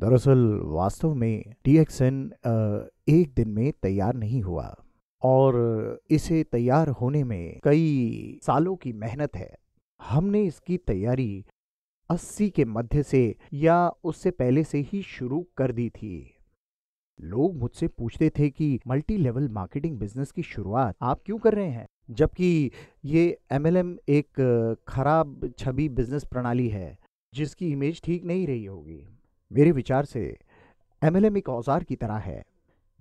दरअसल वास्तव में टी एक दिन में तैयार नहीं हुआ और इसे तैयार होने में कई सालों की मेहनत है हमने इसकी तैयारी 80 के मध्य से या उससे पहले से ही शुरू कर दी थी लोग मुझसे पूछते थे कि मल्टी लेवल मार्केटिंग बिजनेस की शुरुआत आप क्यों कर रहे हैं जबकि ये एमएलएम एक खराब छवि बिजनेस प्रणाली है जिसकी इमेज ठीक नहीं रही होगी मेरे विचार से एमएलएम एक औजार की तरह है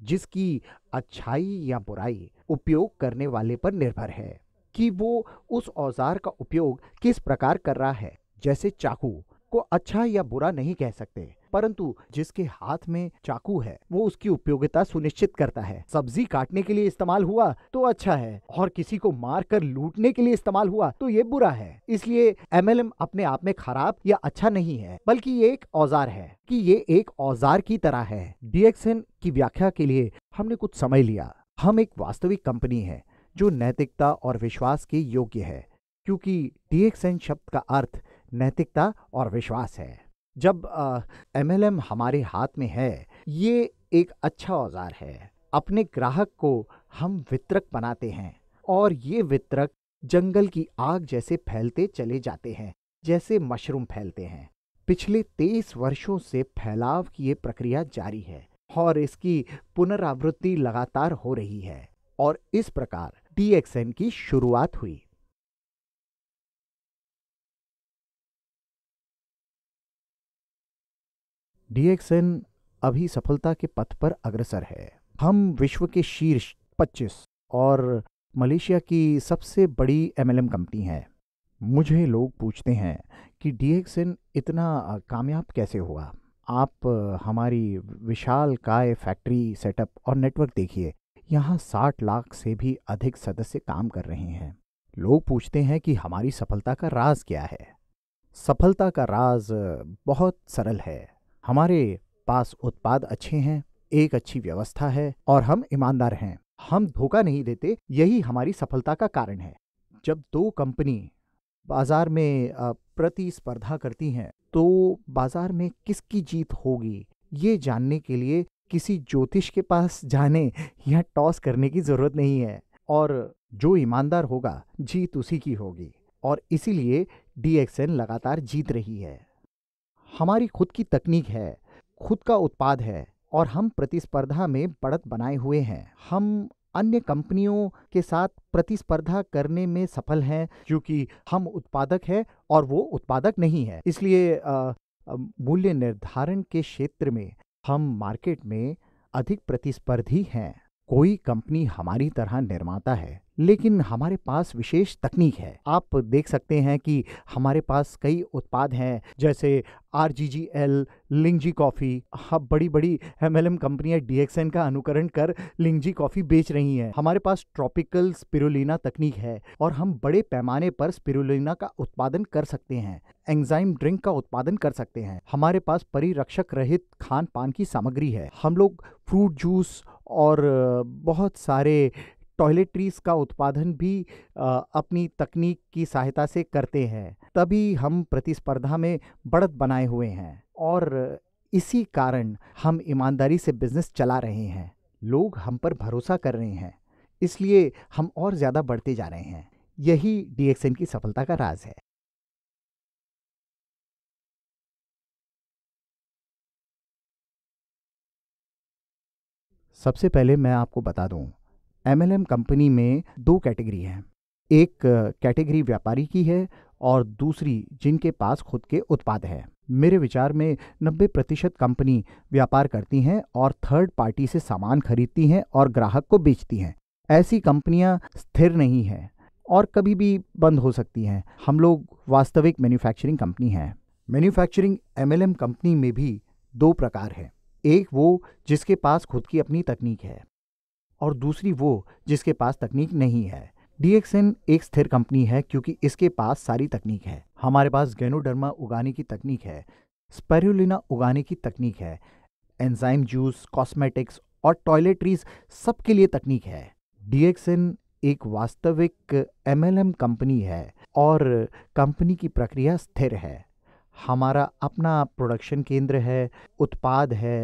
जिसकी अच्छाई या बुराई उपयोग करने वाले पर निर्भर है कि वो उस औजार का उपयोग किस प्रकार कर रहा है जैसे चाकू को अच्छा या बुरा नहीं कह सकते परंतु जिसके हाथ में चाकू है वो उसकी उपयोगिता सुनिश्चित करता है सब्जी काटने के लिए इस्तेमाल हुआ तो अच्छा है और किसी को मार कर लूटने के लिए इस्तेमाल हुआ तो ये बुरा है इसलिए एम अपने आप में खराब या अच्छा नहीं है बल्कि ये एक औजार है कि ये एक औजार की तरह है डीएक्सएन की व्याख्या के लिए हमने कुछ समय लिया हम एक वास्तविक कंपनी है जो नैतिकता और विश्वास के योग्य है क्योंकि डीएक्सएन शब्द का अर्थ नैतिकता और विश्वास है जब एमएलएम हमारे हाथ में है ये एक अच्छा औजार है अपने ग्राहक को हम वितरक बनाते हैं और ये वितरक जंगल की आग जैसे फैलते चले जाते हैं जैसे मशरूम फैलते हैं पिछले तेईस वर्षों से फैलाव की ये प्रक्रिया जारी है और इसकी पुनरावृत्ति लगातार हो रही है और इस प्रकार डीएक्सएन की शुरुआत हुई डीएक्सएन अभी सफलता के पथ पर अग्रसर है हम विश्व के शीर्ष 25 और मलेशिया की सबसे बड़ी एमएलएम कंपनी है मुझे लोग पूछते हैं कि डीएक्सएन इतना कामयाब कैसे हुआ आप हमारी विशाल काय फैक्ट्री सेटअप और नेटवर्क देखिए यहाँ 60 लाख से भी अधिक सदस्य काम कर रहे हैं लोग पूछते हैं कि हमारी सफलता का राज क्या है सफलता का राज बहुत सरल है हमारे पास उत्पाद अच्छे हैं एक अच्छी व्यवस्था है और हम ईमानदार हैं हम धोखा नहीं देते यही हमारी सफलता का कारण है जब दो कंपनी बाजार में प्रतिस्पर्धा करती हैं तो बाजार में किसकी जीत होगी ये जानने के लिए किसी ज्योतिष के पास जाने या टॉस करने की ज़रूरत नहीं है और जो ईमानदार होगा जीत उसी की होगी और इसीलिए डीएक्सएन लगातार जीत रही है हमारी खुद की तकनीक है खुद का उत्पाद है और हम प्रतिस्पर्धा में बढ़त बनाए हुए हैं हम अन्य कंपनियों के साथ प्रतिस्पर्धा करने में सफल हैं क्योंकि हम उत्पादक हैं और वो उत्पादक नहीं है इसलिए मूल्य निर्धारण के क्षेत्र में हम मार्केट में अधिक प्रतिस्पर्धी हैं कोई कंपनी हमारी तरह निर्माता है लेकिन हमारे पास विशेष तकनीक है आप देख सकते हैं कि हमारे पास कई उत्पाद हैं जैसे R G G L lingzhi coffee हाँ बड़ी बड़ी एम एल एम कंपनियाँ डी एक्स एन का अनुकरण कर लिंगजी कॉफ़ी बेच रही हैं हमारे पास ट्रॉपिकल स्पिरुलिना तकनीक है और हम बड़े पैमाने पर स्पिरुलिना का उत्पादन कर सकते हैं एंजाइम ड्रिंक का उत्पादन कर सकते हैं हमारे पास परिरक्षक रहित खान पान की सामग्री है हम लोग फ्रूट जूस और बहुत सारे टॉयलेट्रीज का उत्पादन भी अपनी तकनीक की सहायता से करते हैं तभी हम प्रतिस्पर्धा में बढ़त बनाए हुए हैं और इसी कारण हम ईमानदारी से बिजनेस चला रहे हैं लोग हम पर भरोसा कर रहे हैं इसलिए हम और ज़्यादा बढ़ते जा रहे हैं यही डीएक्सएन की सफलता का राज है सबसे पहले मैं आपको बता दूं एमएलएम कंपनी में दो कैटेगरी हैं एक कैटेगरी व्यापारी की है और दूसरी जिनके पास खुद के उत्पाद है मेरे विचार में नब्बे प्रतिशत कंपनी व्यापार करती हैं और थर्ड पार्टी से सामान खरीदती हैं और ग्राहक को बेचती हैं ऐसी कंपनियां स्थिर नहीं हैं और कभी भी बंद हो सकती हैं हम लोग वास्तविक मैन्युफैक्चरिंग कंपनी हैं मैन्युफैक्चरिंग एमएलएम कंपनी में भी दो प्रकार हैं एक वो जिसके पास खुद की अपनी तकनीक है और दूसरी वो जिसके पास तकनीक नहीं है डीएक्सएन एक स्थिर कंपनी है क्योंकि इसके पास सारी तकनीक है हमारे पास गेनोडर्मा उगाने की तकनीक है स्पेरुलिना उगाने की तकनीक है एंजाइम जूस कॉस्मेटिक्स और टॉयलेटरीज सबके लिए तकनीक है डीएक्सएन एक वास्तविक एमएलएम कंपनी है और कंपनी की प्रक्रिया स्थिर है हमारा अपना प्रोडक्शन केंद्र है उत्पाद है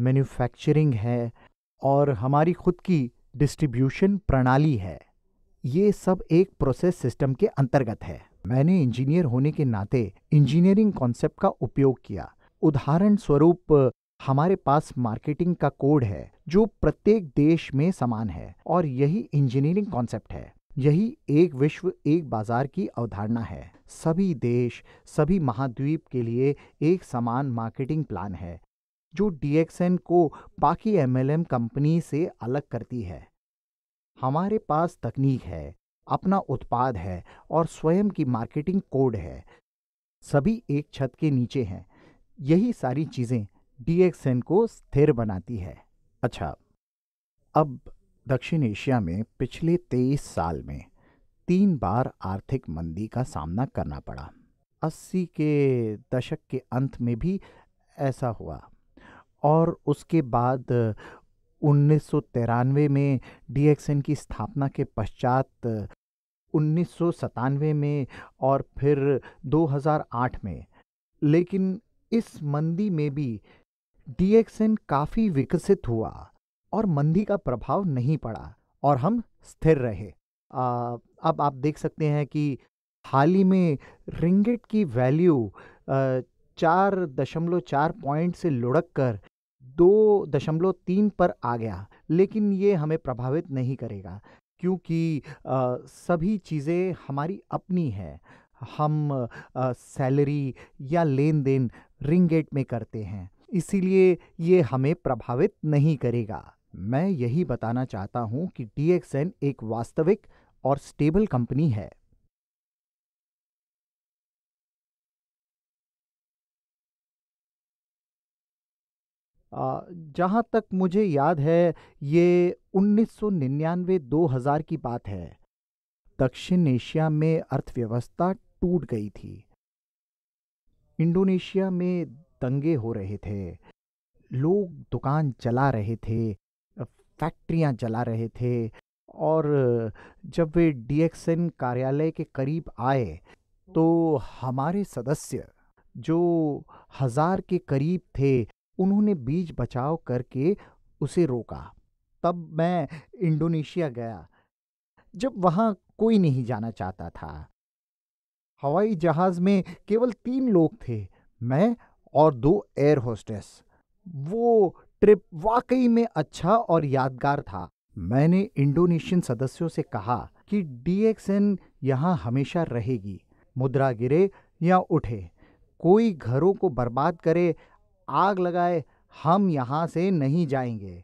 मैन्युफैक्चरिंग है और हमारी खुद की डिस्ट्रीब्यूशन प्रणाली है ये सब एक प्रोसेस सिस्टम के अंतर्गत है मैंने इंजीनियर होने के नाते इंजीनियरिंग कॉन्सेप्ट का उपयोग किया उदाहरण स्वरूप हमारे पास मार्केटिंग का कोड है जो प्रत्येक देश में समान है और यही इंजीनियरिंग कॉन्सेप्ट है यही एक विश्व एक बाजार की अवधारणा है सभी देश सभी महाद्वीप के लिए एक समान मार्केटिंग प्लान है जो डीएक्सएन को बाकी एमएलएम कंपनी से अलग करती है हमारे पास तकनीक है अपना उत्पाद है और स्वयं की मार्केटिंग कोड है सभी एक छत के नीचे हैं यही सारी चीज़ें डीएक्सएन को स्थिर बनाती है अच्छा अब दक्षिण एशिया में पिछले तेईस साल में तीन बार आर्थिक मंदी का सामना करना पड़ा अस्सी के दशक के अंत में भी ऐसा हुआ और उसके बाद उन्नीस में डीएक्सएन की स्थापना के पश्चात उन्नीस में और फिर 2008 में लेकिन इस मंदी में भी डीएक्सएन काफ़ी विकसित हुआ और मंदी का प्रभाव नहीं पड़ा और हम स्थिर रहे आ, अब आप देख सकते हैं कि हाल ही में रिंगेट की वैल्यू चार दशमलव चार पॉइंट से लुढ़क कर दो दशमलव तीन पर आ गया लेकिन ये हमें प्रभावित नहीं करेगा क्योंकि सभी चीज़ें हमारी अपनी है हम सैलरी या लेन देन रिंगेट में करते हैं इसीलिए ये हमें प्रभावित नहीं करेगा मैं यही बताना चाहता हूँ कि डी एक वास्तविक और स्टेबल कंपनी है जहाँ तक मुझे याद है ये 1999-2000 की बात है दक्षिण एशिया में अर्थव्यवस्था टूट गई थी इंडोनेशिया में दंगे हो रहे थे लोग दुकान चला रहे थे फैक्ट्रियां जला रहे थे और जब वे डीएक्सएन कार्यालय के करीब आए तो हमारे सदस्य जो हज़ार के करीब थे उन्होंने बीज बचाव करके उसे रोका तब मैं इंडोनेशिया गया जब वहां कोई नहीं जाना चाहता था हवाई जहाज में केवल तीन लोग थे मैं और दो एयर होस्टेस वो ट्रिप वाकई में अच्छा और यादगार था मैंने इंडोनेशियन सदस्यों से कहा कि डीएक्सएन यहां हमेशा रहेगी मुद्रा गिरे या उठे कोई घरों को बर्बाद करे आग लगाए हम यहाँ से नहीं जाएंगे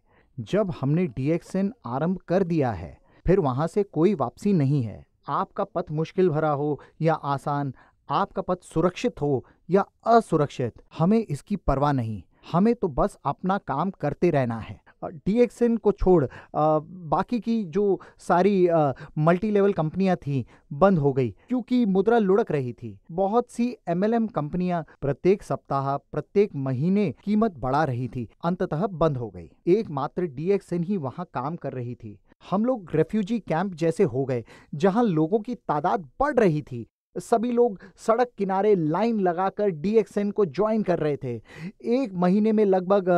जब हमने डीएक्सएन आरंभ कर दिया है फिर वहाँ से कोई वापसी नहीं है आपका पथ मुश्किल भरा हो या आसान आपका पथ सुरक्षित हो या असुरक्षित हमें इसकी परवाह नहीं हमें तो बस अपना काम करते रहना है डीएक्सएन को छोड़ बाकी की जो सारी मल्टी लेवल कंपनियां थी बंद हो गई क्योंकि मुद्रा लुढ़क रही थी बहुत सी एमएलएम कंपनियां प्रत्येक सप्ताह प्रत्येक महीने कीमत बढ़ा रही थी अंततः बंद हो गई एकमात्र डीएक्सएन ही वहां काम कर रही थी हम लोग रेफ्यूजी कैंप जैसे हो गए जहां लोगों की तादाद बढ़ रही थी सभी लोग सड़क किनारे लाइन लगाकर डीएक्सएन को ज्वाइन कर रहे थे एक महीने में लगभग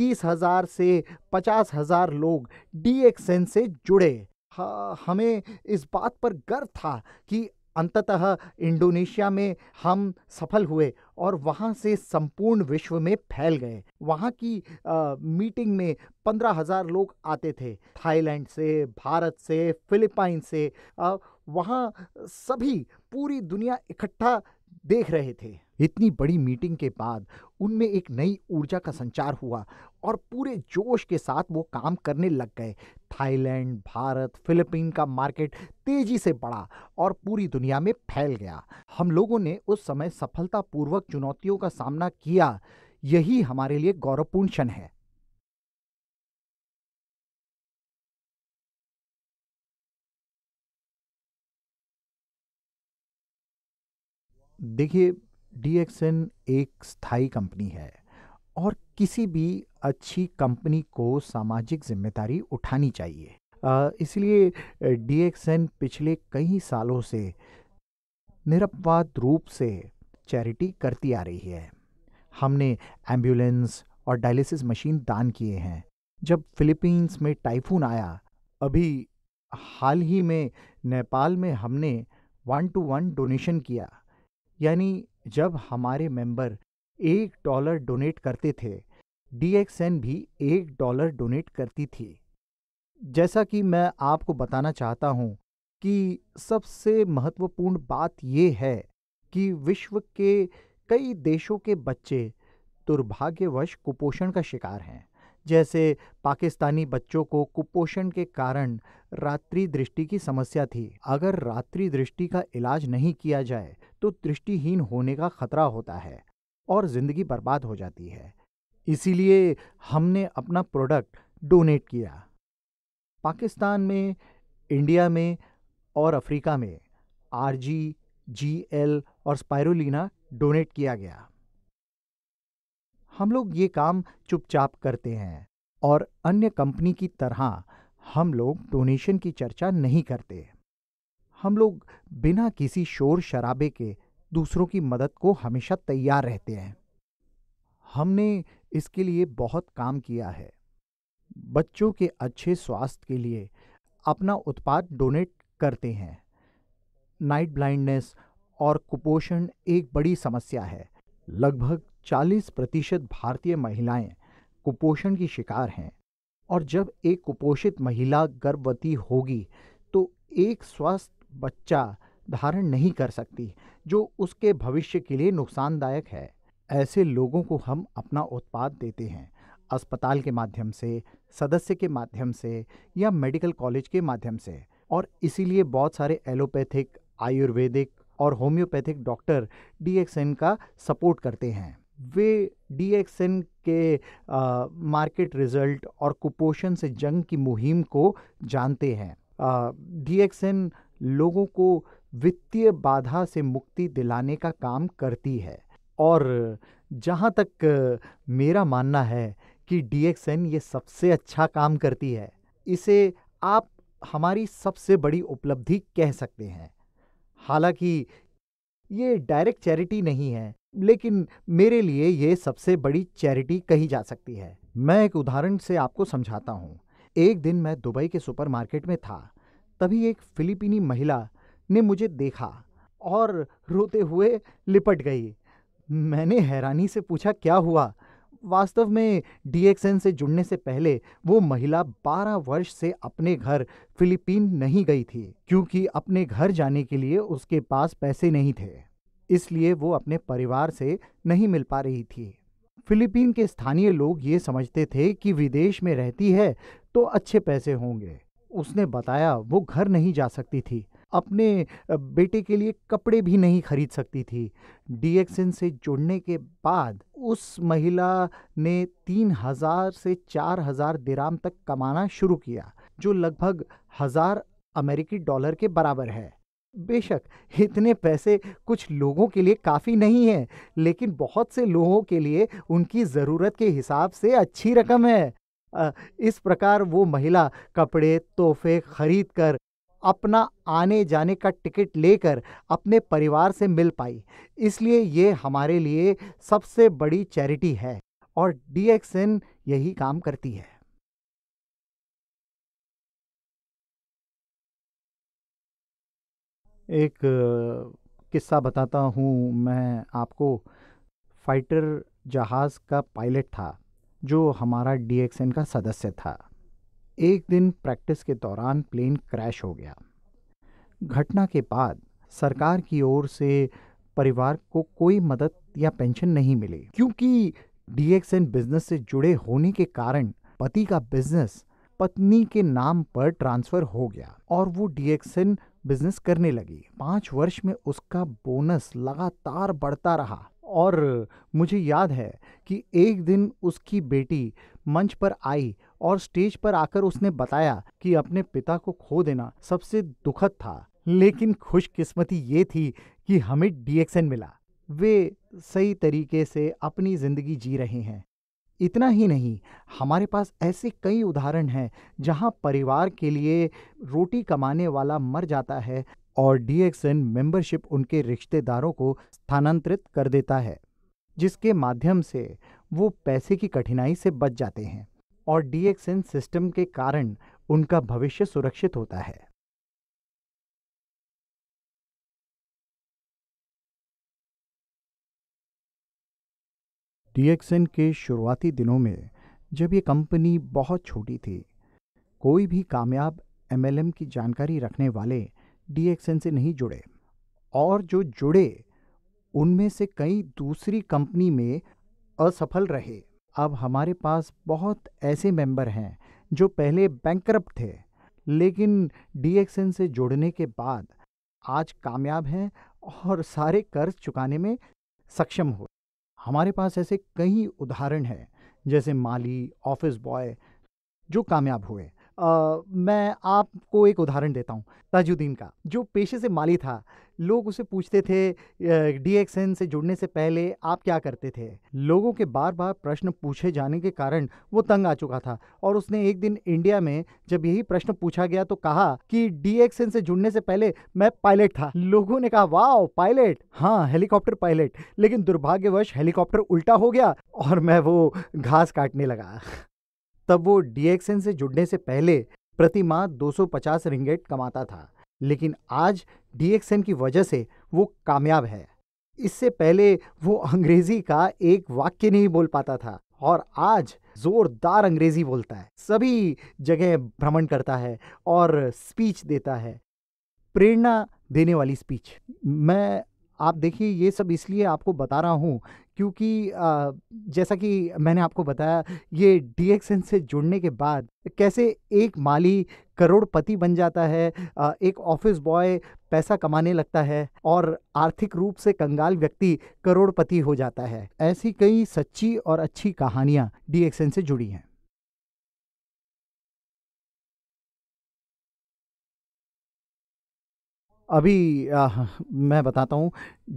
तीस हज़ार से पचास हज़ार लोग डी एक्सएन से जुड़े हाँ, हमें इस बात पर गर्व था कि अंततः इंडोनेशिया में हम सफल हुए और वहाँ से संपूर्ण विश्व में फैल गए वहाँ की आ, मीटिंग में पंद्रह हज़ार लोग आते थे थाईलैंड से भारत से फिलीपाइन से आ, वहाँ सभी पूरी दुनिया इकट्ठा देख रहे थे इतनी बड़ी मीटिंग के बाद उनमें एक नई ऊर्जा का संचार हुआ और पूरे जोश के साथ वो काम करने लग गए थाईलैंड भारत फिलीपीन का मार्केट तेजी से बढ़ा और पूरी दुनिया में फैल गया हम लोगों ने उस समय सफलतापूर्वक चुनौतियों का सामना किया यही हमारे लिए गौरवपूर्ण क्षण है देखिए डी एक स्थायी कंपनी है और किसी भी अच्छी कंपनी को सामाजिक जिम्मेदारी उठानी चाहिए इसलिए डी पिछले कई सालों से निरपवाद रूप से चैरिटी करती आ रही है हमने एम्बुलेंस और डायलिसिस मशीन दान किए हैं जब फिलीपींस में टाइफून आया अभी हाल ही में नेपाल में हमने वन टू वन डोनेशन किया यानी जब हमारे मेंबर एक डॉलर डोनेट करते थे डीएक्सएन भी एक डॉलर डोनेट करती थी जैसा कि मैं आपको बताना चाहता हूं कि सबसे महत्वपूर्ण बात यह है कि विश्व के कई देशों के बच्चे दुर्भाग्यवश कुपोषण का शिकार हैं जैसे पाकिस्तानी बच्चों को कुपोषण के कारण रात्रि दृष्टि की समस्या थी अगर रात्रि दृष्टि का इलाज नहीं किया जाए तो दृष्टिहीन होने का खतरा होता है और ज़िंदगी बर्बाद हो जाती है इसीलिए हमने अपना प्रोडक्ट डोनेट किया पाकिस्तान में इंडिया में और अफ्रीका में आरजी, जीएल और स्पायरोना डोनेट किया गया हम लोग ये काम चुपचाप करते हैं और अन्य कंपनी की तरह हम लोग डोनेशन की चर्चा नहीं करते हम लोग बिना किसी शोर शराबे के दूसरों की मदद को हमेशा तैयार रहते हैं हमने इसके लिए बहुत काम किया है बच्चों के अच्छे स्वास्थ्य के लिए अपना उत्पाद डोनेट करते हैं नाइट ब्लाइंडनेस और कुपोषण एक बड़ी समस्या है लगभग 40 प्रतिशत भारतीय महिलाएं कुपोषण की शिकार हैं और जब एक कुपोषित महिला गर्भवती होगी तो एक स्वस्थ बच्चा धारण नहीं कर सकती जो उसके भविष्य के लिए नुकसानदायक है ऐसे लोगों को हम अपना उत्पाद देते हैं अस्पताल के माध्यम से सदस्य के माध्यम से या मेडिकल कॉलेज के माध्यम से और इसीलिए बहुत सारे एलोपैथिक आयुर्वेदिक और होम्योपैथिक डॉक्टर डीएक्सएन का सपोर्ट करते हैं वे डीएक्सएन के आ, मार्केट रिजल्ट और कुपोषण से जंग की मुहिम को जानते हैं डीएक्सएन लोगों को वित्तीय बाधा से मुक्ति दिलाने का काम करती है और जहाँ तक मेरा मानना है कि डीएक्सएन ये सबसे अच्छा काम करती है इसे आप हमारी सबसे बड़ी उपलब्धि कह सकते हैं हालांकि ये डायरेक्ट चैरिटी नहीं है लेकिन मेरे लिए ये सबसे बड़ी चैरिटी कही जा सकती है मैं एक उदाहरण से आपको समझाता हूँ एक दिन मैं दुबई के सुपरमार्केट में था तभी एक फिलीपीनी महिला ने मुझे देखा और रोते हुए लिपट गई मैंने हैरानी से पूछा क्या हुआ वास्तव में डीएक्सएन से जुड़ने से पहले वो महिला 12 वर्ष से अपने घर फिलीपीन नहीं गई थी क्योंकि अपने घर जाने के लिए उसके पास पैसे नहीं थे इसलिए वो अपने परिवार से नहीं मिल पा रही थी फिलीपीन के स्थानीय लोग ये समझते थे कि विदेश में रहती है तो अच्छे पैसे होंगे उसने बताया वो घर नहीं जा सकती थी अपने बेटे के लिए कपड़े भी नहीं खरीद सकती थी डीएक्सएन से जुड़ने के बाद उस महिला ने तीन हज़ार से चार हज़ार दिराम तक कमाना शुरू किया जो लगभग हज़ार अमेरिकी डॉलर के बराबर है बेशक इतने पैसे कुछ लोगों के लिए काफ़ी नहीं है लेकिन बहुत से लोगों के लिए उनकी ज़रूरत के हिसाब से अच्छी रकम है इस प्रकार वो महिला कपड़े तोहफे खरीद कर अपना आने जाने का टिकट लेकर अपने परिवार से मिल पाई इसलिए ये हमारे लिए सबसे बड़ी चैरिटी है और डीएक्सएन यही काम करती है एक किस्सा बताता हूँ मैं आपको फाइटर जहाज़ का पायलट था जो हमारा डीएक्सएन का सदस्य था एक दिन प्रैक्टिस के दौरान प्लेन क्रैश हो गया घटना के बाद सरकार की ओर से परिवार को कोई मदद या पेंशन नहीं मिली क्योंकि डीएक्सएन बिजनेस से जुड़े होने के कारण पति का बिजनेस पत्नी के नाम पर ट्रांसफर हो गया और वो डीएक्सएन बिजनेस करने लगी पांच वर्ष में उसका बोनस लगातार बढ़ता रहा और मुझे याद है कि एक दिन उसकी बेटी मंच पर आई और स्टेज पर आकर उसने बताया कि अपने पिता को खो देना सबसे दुखद था लेकिन खुशकिस्मती ये थी कि हमें डीएक्सएन मिला वे सही तरीके से अपनी ज़िंदगी जी रहे हैं इतना ही नहीं हमारे पास ऐसे कई उदाहरण हैं जहां परिवार के लिए रोटी कमाने वाला मर जाता है और डीएक्सएन मेंबरशिप उनके रिश्तेदारों को स्थानांतरित कर देता है जिसके माध्यम से वो पैसे की कठिनाई से बच जाते हैं और डीएक्सएन सिस्टम के कारण उनका भविष्य सुरक्षित होता है डीएक्सएन के शुरुआती दिनों में जब ये कंपनी बहुत छोटी थी कोई भी कामयाब एमएलएम की जानकारी रखने वाले डीएक्सएन से नहीं जुड़े और जो जुड़े उनमें से कई दूसरी कंपनी में असफल रहे अब हमारे पास बहुत ऐसे मेंबर हैं जो पहले बैंक थे लेकिन डी से जुड़ने के बाद आज कामयाब हैं और सारे कर्ज चुकाने में सक्षम हुए हमारे पास ऐसे कई उदाहरण हैं जैसे माली ऑफिस बॉय जो कामयाब हुए आ, मैं आपको एक उदाहरण देता हूँ ताजुद्दीन का जो पेशे से माली था लोग उसे पूछते थे डीएक्सएन से जुड़ने से पहले आप क्या करते थे लोगों के बार बार प्रश्न पूछे जाने के कारण वो तंग आ चुका था और उसने एक दिन इंडिया में जब यही प्रश्न पूछा गया तो कहा कि डीएक्सएन से जुड़ने से पहले मैं पायलट था लोगों ने कहा वाह पायलट हाँ हेलीकॉप्टर पायलट लेकिन दुर्भाग्यवश हेलीकॉप्टर उल्टा हो गया और मैं वो घास काटने लगा तब वो डीएक्सएन से जुड़ने से पहले प्रति माह दो रिंगेट कमाता था लेकिन आज डीएक्सएन की वजह से वो कामयाब है इससे पहले वो अंग्रेजी का एक वाक्य नहीं बोल पाता था और आज जोरदार अंग्रेजी बोलता है सभी जगह भ्रमण करता है और स्पीच देता है प्रेरणा देने वाली स्पीच मैं आप देखिए ये सब इसलिए आपको बता रहा हूँ क्योंकि आ, जैसा कि मैंने आपको बताया ये डी से जुड़ने के बाद कैसे एक माली करोड़पति बन जाता है एक ऑफिस बॉय पैसा कमाने लगता है और आर्थिक रूप से कंगाल व्यक्ति करोड़पति हो जाता है ऐसी कई सच्ची और अच्छी कहानियां डीएक्सएन से जुड़ी हैं अभी आ, मैं बताता हूँ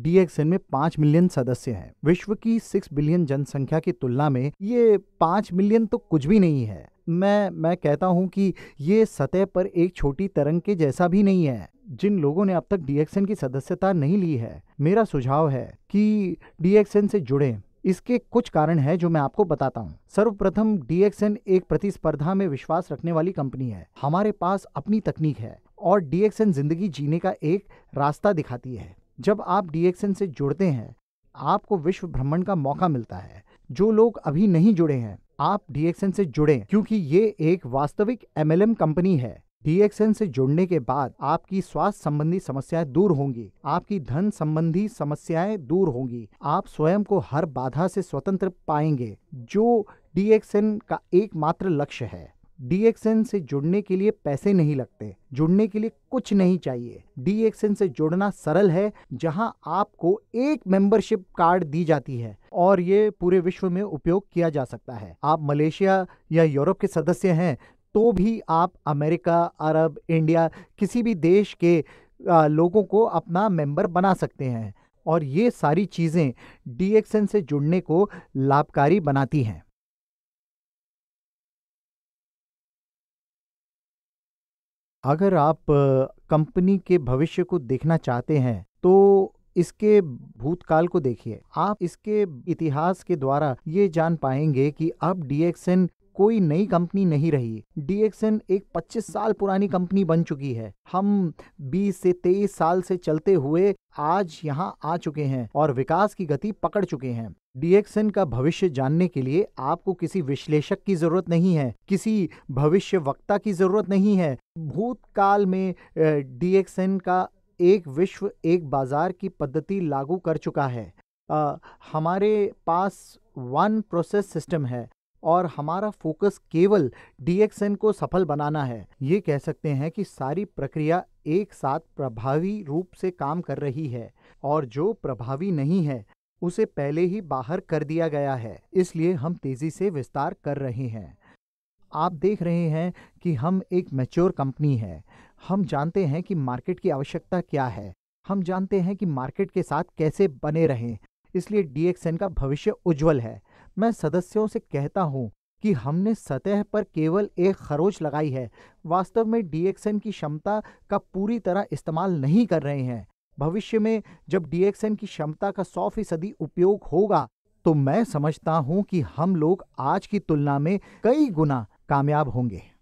डीएक्सएन में पाँच मिलियन सदस्य हैं विश्व की सिक्स बिलियन जनसंख्या की तुलना में ये पाँच मिलियन तो कुछ भी नहीं है मैं मैं कहता हूँ कि ये सतह पर एक छोटी तरंग के जैसा भी नहीं है जिन लोगों ने अब तक डीएक्सएन की सदस्यता नहीं ली है मेरा सुझाव है कि डीएक्सएन से जुड़े इसके कुछ कारण हैं जो मैं आपको बताता हूँ सर्वप्रथम डीएक्सएन एक प्रतिस्पर्धा में विश्वास रखने वाली कंपनी है हमारे पास अपनी तकनीक है और डीएक्सएन जिंदगी जीने का एक रास्ता दिखाती है जब आप डीएक्सएन से जुड़ते हैं आपको विश्व भ्रमण का मौका मिलता है जो लोग अभी नहीं जुड़े हैं आप डीएक्सएन से जुड़े क्योंकि ये एक वास्तविक एमएलएम कंपनी है डीएक्सएन से जुड़ने के बाद आपकी स्वास्थ्य संबंधी समस्याएं दूर होंगी आपकी धन संबंधी समस्याएं दूर होंगी आप स्वयं को हर बाधा से स्वतंत्र पाएंगे जो डीएक्सएन का एकमात्र लक्ष्य है डीएक्सएन से जुड़ने के लिए पैसे नहीं लगते जुड़ने के लिए कुछ नहीं चाहिए डीएक्सएन से जुड़ना सरल है जहां आपको एक मेंबरशिप कार्ड दी जाती है और ये पूरे विश्व में उपयोग किया जा सकता है आप मलेशिया या यूरोप के सदस्य हैं तो भी आप अमेरिका अरब इंडिया किसी भी देश के लोगों को अपना मेंबर बना सकते हैं और ये सारी चीज़ें डीएक्सएन से जुड़ने को लाभकारी बनाती हैं अगर आप कंपनी के भविष्य को देखना चाहते हैं तो इसके भूतकाल को देखिए आप इसके इतिहास के द्वारा ये जान पाएंगे कि अब डीएक्सएन कोई नई कंपनी नहीं रही डीएक्सएन एक 25 साल पुरानी कंपनी बन चुकी है हम 20 से 23 साल से चलते हुए आज यहाँ आ चुके हैं और विकास की गति पकड़ चुके हैं डीएक्सएन का भविष्य जानने के लिए आपको किसी विश्लेषक की जरूरत नहीं है किसी भविष्य वक्ता की जरूरत नहीं है भूतकाल में डीएक्सएन का एक विश्व एक बाजार की पद्धति लागू कर चुका है आ, हमारे पास वन प्रोसेस सिस्टम है और हमारा फोकस केवल डीएक्सएन को सफल बनाना है ये कह सकते हैं कि सारी प्रक्रिया एक साथ प्रभावी रूप से काम कर रही है और जो प्रभावी नहीं है उसे पहले ही बाहर कर दिया गया है इसलिए हम तेजी से विस्तार कर रहे हैं आप देख रहे हैं कि हम एक मैच्योर कंपनी है हम जानते हैं कि मार्केट की आवश्यकता क्या है हम जानते हैं कि मार्केट के साथ कैसे बने रहें इसलिए डीएक्सएन का भविष्य उज्जवल है मैं सदस्यों से कहता हूं कि हमने सतह पर केवल एक खरोच लगाई है वास्तव में डीएक्सएन की क्षमता का पूरी तरह इस्तेमाल नहीं कर रहे हैं भविष्य में जब डीएक्सएन की क्षमता का सौ फीसदी उपयोग होगा तो मैं समझता हूं कि हम लोग आज की तुलना में कई गुना कामयाब होंगे